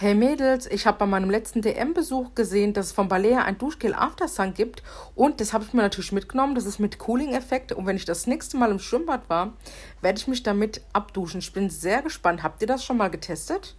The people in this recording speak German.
Hey Mädels, ich habe bei meinem letzten DM-Besuch gesehen, dass es von Balea ein Duschgel Aftersun gibt und das habe ich mir natürlich mitgenommen. Das ist mit Cooling-Effekt und wenn ich das nächste Mal im Schwimmbad war, werde ich mich damit abduschen. Ich bin sehr gespannt. Habt ihr das schon mal getestet?